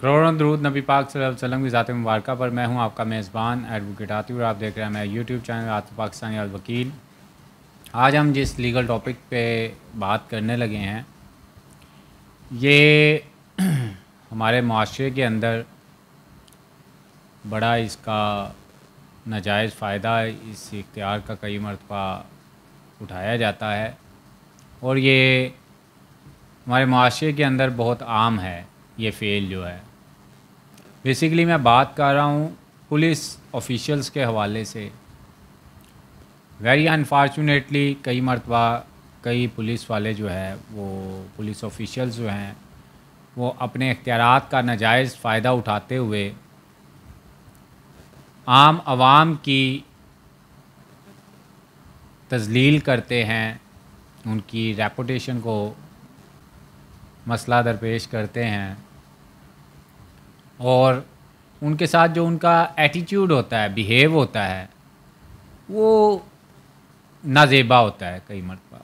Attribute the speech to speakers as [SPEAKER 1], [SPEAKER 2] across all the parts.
[SPEAKER 1] करोड़ों दरूद नबी पाक वसल्लम की ज़ात मुबारक पर मैं हूं आपका मेज़बान एडवोकेट आती और आप देख रहे हैं मैं यूट्यूब चैनल आत पाकिस्तानी अलवकील आज हम जिस लीगल टॉपिक पे बात करने लगे हैं ये हमारे माशरे के अंदर बड़ा इसका नाजायज़ फ़ायदा इस इख्तियार का कई मरतबा उठाया जाता है और ये हमारे माशरे के अंदर बहुत आम है ये फेल जो है बेसिकली मैं बात कर रहा हूँ पुलिस ऑफिशल्स के हवाले से वेरी अनफॉर्चुनेटली कई मरतबा कई पुलिस वाले जो है वो पुलिस ऑफिशल्स जो हैं वो अपने इख्तियार का नाजायज़ फ़ायदा उठाते हुए आम आवाम की तजलील करते हैं उनकी रेपुटेशन को मसला दरपेश करते हैं और उनके साथ जो उनका एटीट्यूड होता है बिहेव होता है वो नाजेबा होता है कई मरतबा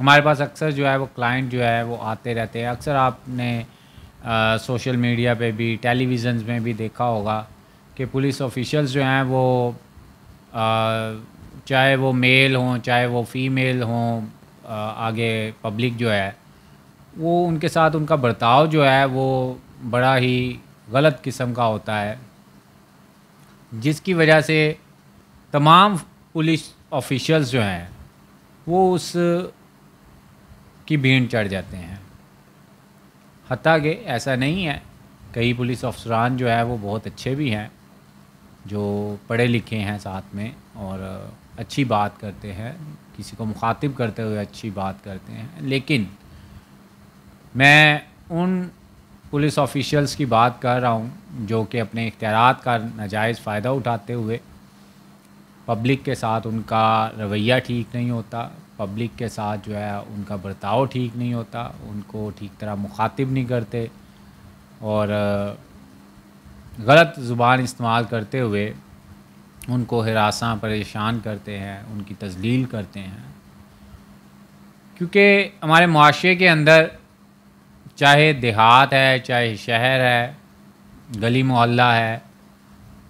[SPEAKER 1] हमारे पास अक्सर जो है वो क्लाइंट जो है वो आते रहते हैं अक्सर आपने आ, सोशल मीडिया पे भी टेलीविज़न्स में भी देखा होगा कि पुलिस ऑफिशल्स जो हैं वो आ, चाहे वो मेल हों चाहे वो फीमेल हों आगे पब्लिक जो है वो उनके साथ उनका बर्ताव जो है वो बड़ा ही गलत किस्म का होता है जिसकी वजह से तमाम पुलिस ऑफिशल्स जो हैं वो उस की भीड़ चढ़ जाते हैं हती कि ऐसा नहीं है कई पुलिस अफसरान जो है वो बहुत अच्छे भी हैं जो पढ़े लिखे हैं साथ में और अच्छी बात करते हैं किसी को मुखातिब करते हुए अच्छी बात करते हैं लेकिन मैं उन पुलिस ऑफिशियल्स की बात कर रहा हूँ जो कि अपने इख्तियार का नाजायज़ फ़ायदा उठाते हुए पब्लिक के साथ उनका रवैया ठीक नहीं होता पब्लिक के साथ जो है उनका बर्ताव ठीक नहीं होता उनको ठीक तरह मुखातिब नहीं करते और गलत ज़ुबान इस्तेमाल करते हुए उनको हरासा परेशान करते हैं उनकी तजलील करते हैं क्योंकि हमारे माशरे के अंदर चाहे देहात है चाहे शहर है गली मोहल्ला है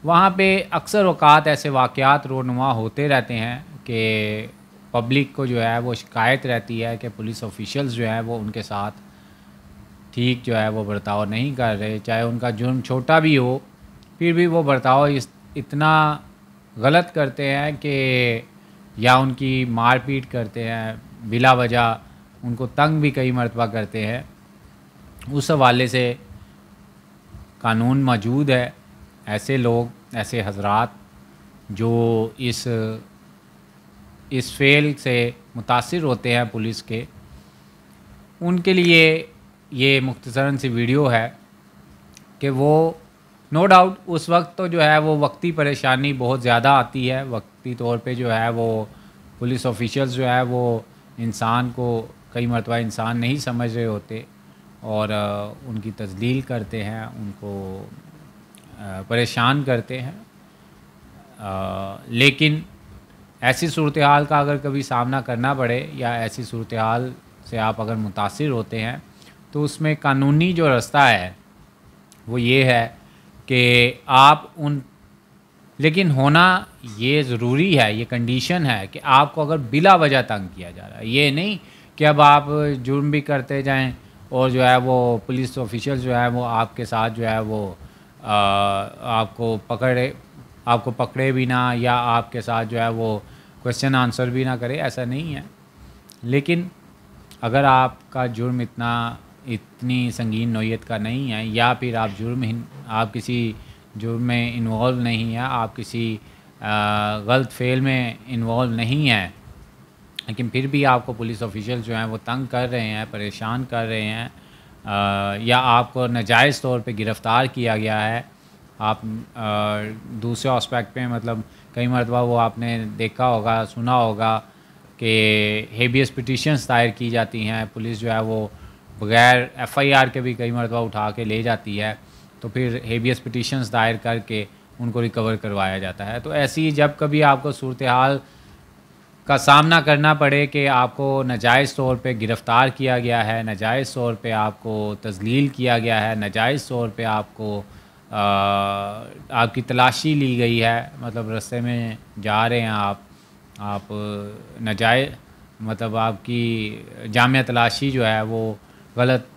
[SPEAKER 1] वहाँ पे अक्सर अवकात ऐसे वाक़ात रोनुमा होते रहते हैं कि पब्लिक को जो है वो शिकायत रहती है कि पुलिस ऑफिशल्स जो हैं वो उनके साथ ठीक जो है वो बर्ताव नहीं कर रहे चाहे उनका जुर्म छोटा भी हो फिर भी वो बर्ताव इस इतना गलत करते हैं कि या उनकी मारपीट करते हैं बिला वजह उनको तंग भी कई मरतबा करते हैं उस हवाले से कानून मौजूद है ऐसे लोग ऐसे हजरात जो इस इस फेल से मुतासर होते हैं पुलिस के उनके लिए ये मुख्तरा सी वीडियो है कि वो नो डाउट उस वक्त तो जो है वो वक्ती परेशानी बहुत ज़्यादा आती है वक्ती तौर पे जो है वो पुलिस ऑफिशल्स जो है वो इंसान को कई मरतबा इंसान नहीं समझ रहे होते और उनकी तजलील करते हैं उनको परेशान करते हैं लेकिन ऐसी सूरत हाल का अगर कभी सामना करना पड़े या ऐसी सूरत हाल से आप अगर मुतासर होते हैं तो उसमें कानूनी जो रास्ता है वो ये है कि आप उन लेकिन होना ये ज़रूरी है ये कंडीशन है कि आपको अगर बिला वजह तंग किया जा रहा है ये नहीं कि अब आप जुर्म भी करते जाएं और जो है वो पुलिस ऑफिशियल जो है वो आपके साथ जो है वो आ, आपको पकड़े आपको पकड़े भी ना या आपके साथ जो है वो क्वेश्चन आंसर भी ना करे ऐसा नहीं है लेकिन अगर आपका जुर्म इतना इतनी संगीन नोयत का नहीं है या फिर आप जुर्म आप किसी जुर्म में इन्वॉल्व नहीं है आप किसी गलत फेल में इन्वॉल्व नहीं है लेकिन फिर भी आपको पुलिस ऑफिशियल जो हैं वो तंग कर रहे हैं परेशान कर रहे हैं आ, या आपको नजायज़ तौर पे गिरफ़्तार किया गया है आप आ, दूसरे आस्पेक्ट पे मतलब कई मरतबा वो आपने देखा होगा सुना होगा कि हेबियस पिटिशन्स दायर की जाती हैं पुलिस जो है वो बग़ैर एफआईआर के भी कई मरतबा उठा के ले जाती है तो फिर हेबियस पिटिशंस दायर करके उनको रिकवर करवाया जाता है तो ऐसी जब कभी आपको सूरत हाल का सामना करना पड़े कि आपको नजायज़ तौर पे गिरफ़्तार किया गया है नजायज़ तौर पे आपको तजलील किया गया है नजायज़ तौर पे आपको आ, आपकी तलाशी ली गई है मतलब रस्ते में जा रहे हैं आप आप नजाय मतलब आपकी जाम तलाशी जो है वो गलत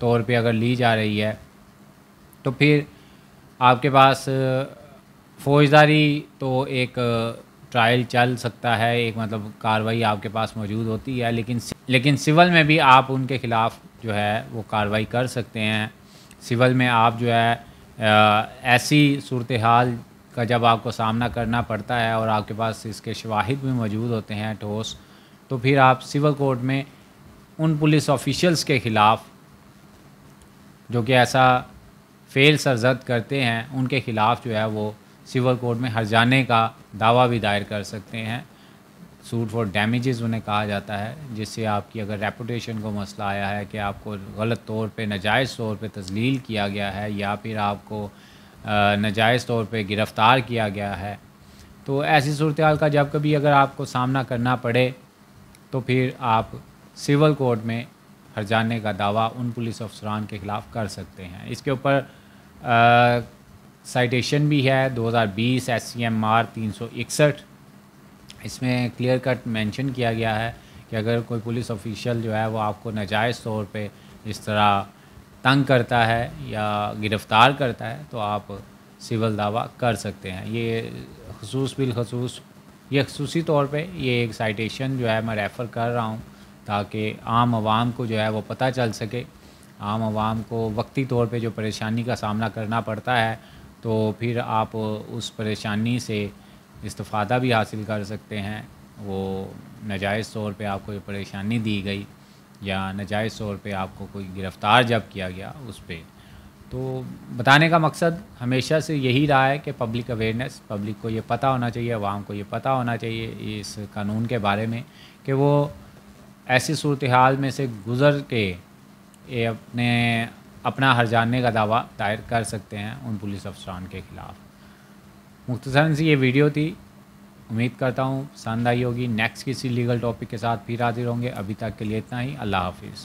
[SPEAKER 1] तौर पे अगर ली जा रही है तो फिर आपके पास फौजदारी तो एक ट्रायल चल सकता है एक मतलब कार्रवाई आपके पास मौजूद होती है लेकिन लेकिन सिविल में भी आप उनके ख़िलाफ़ जो है वो कार्रवाई कर सकते हैं सिविल में आप जो है आ, ऐसी सूरत हाल का जब आपको सामना करना पड़ता है और आपके पास इसके शवाहिद भी मौजूद होते हैं ठोस तो फिर आप सिविल कोर्ट में उन पुलिस ऑफिशल्स के ख़िलाफ़ जो कि ऐसा फेल सरजद करते हैं उनके ख़िलाफ़ जो है वो सिविल कोर्ट में हर जाने का दावा भी दायर कर सकते हैं सूट फॉर डैमेजेस उन्हें कहा जाता है जिससे आपकी अगर रेपुटेशन को मसला आया है कि आपको गलत तौर पे नजायज़ तौर पे तजलील किया गया है या फिर आपको नजायज़ तौर पे गिरफ़्तार किया गया है तो ऐसी सूरत का जब कभी अगर आपको सामना करना पड़े तो फिर आप सिविल कोर्ट में जाने का दावा उन पुलिस अफसरान के ख़िलाफ़ कर सकते हैं इसके ऊपर साइटेशन भी है 2020 एस सी एम आर तीन सौ इकसठ इसमें क्लियर कट मेंशन किया गया है कि अगर कोई पुलिस ऑफिशियल जो है वो आपको नजायज़ तौर पे इस तरह तंग करता है या गिरफ़्तार करता है तो आप सिविल दावा कर सकते हैं ये खसूस बिलखसूस ये खसूसी तौर पे ये एक साइटेशन जो है मैं रेफ़र कर रहा हूँ ताकि आम आवाम को जो है वो पता चल सके आम आवाम को वक्ती तौर पे जो परेशानी का सामना करना पड़ता है तो फिर आप उस परेशानी से इस्तफ़ादा भी हासिल कर सकते हैं वो नजायज़ तौर पे आपको ये परेशानी दी गई या नजायज़ तौर पे आपको कोई गिरफ़्तार जब किया गया उस पर तो बताने का मकसद हमेशा से यही रहा है कि पब्लिक अवेयरनेस पब्लिक को ये पता होना चाहिए आवाम को ये पता होना चाहिए इस कानून के बारे में कि वो ऐसी सूरत हाल में से गुज़र के ये अपने अपना हर जानने का दावा दायर कर सकते हैं उन पुलिस अफसरान के ख़िलाफ़ मुख्तसर से ये वीडियो थी उम्मीद करता हूँ शानदाई होगी नेक्स्ट किसी लीगल टॉपिक के साथ फिर हाजिर होंगे अभी तक के लिए इतना ही अल्लाह हाफिज़